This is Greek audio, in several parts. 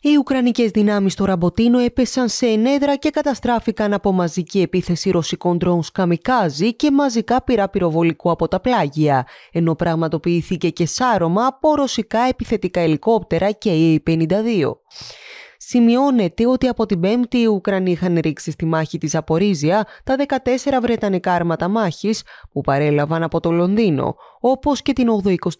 Οι ουκρανικές δυνάμεις στο Ραμποτίνο έπεσαν σε ενέδρα και καταστράφηκαν από μαζική επίθεση ρωσικών ντρόουν καμικάζι και μαζικά πυρά πυροβολικού από τα πλάγια, ενώ πραγματοποιήθηκε και σάρωμα από ρωσικά επιθετικά ελικόπτερα και E-52. Σημειώνεται ότι από την 5η οι Ουκρανοί είχαν ρίξει στη μάχη της Απορίζια τα 14 Βρετανικά άρματα μάχης που παρέλαβαν από το Λονδίνο, όπως και την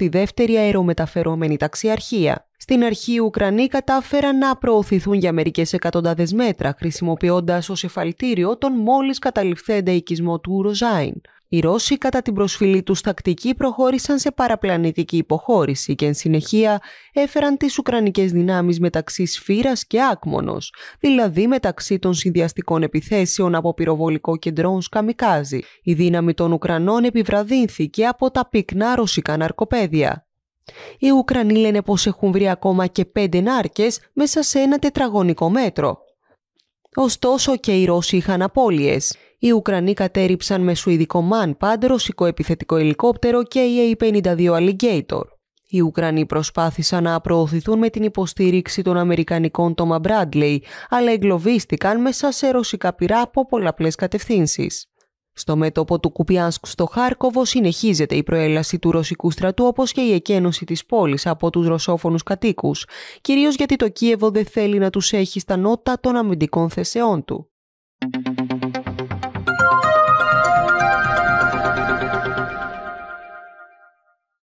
82η αερομεταφερόμενη ταξιαρχία. Στην αρχή οι Ουκρανοί κατάφεραν να προωθηθούν για μερικές εκατοντάδες μέτρα, χρησιμοποιώντας ως εφαλτήριο τον μόλις καταληφθέντα οικισμό του Ουροζάιν. Οι Ρώσοι κατά την προσφυλή τους τακτική προχώρησαν σε παραπλανητική υποχώρηση και εν συνεχεία έφεραν τις Ουκρανικές δυνάμεις μεταξύ Σφύρας και Άκμονος, δηλαδή μεταξύ των συνδυαστικών επιθέσεων από πυροβολικό κεντρό Σκαμικάζη. Η δύναμη των Ουκρανών επιβραδύνθηκε από τα πυκνά ρωσικά ναρκοπέδια. Οι Ουκρανοί λένε πως έχουν βρει ακόμα και πέντε νάρκες μέσα σε ένα τετραγωνικό μέτρο. Ωστόσο και οι Ρώσοι είχαν απώλειες. Οι Ουκρανοί κατέριψαν με σουηδικό Manpad, ρωσικό επιθετικό ελικόπτερο και η A52 Alligator. Οι Ουκρανοί προσπάθησαν να προωθηθούν με την υποστήριξη των Αμερικανικών Τόμα Μπράντλεϊ αλλά εγκλωβίστηκαν μέσα σε ρωσικά πυρά από πολλαπλές κατευθύνσεις. Στο μέτωπο του Κουπιάνσκ στο Χάρκοβο συνεχίζεται η προέλαση του ρωσικού στρατού όπως και η εκένωση της πόλης από τους ρωσόφωνους κατοίκους, κυρίως γιατί το Κίεβο δεν θέλει να τους έχει στα νότα των αμυντικών θεσεών του.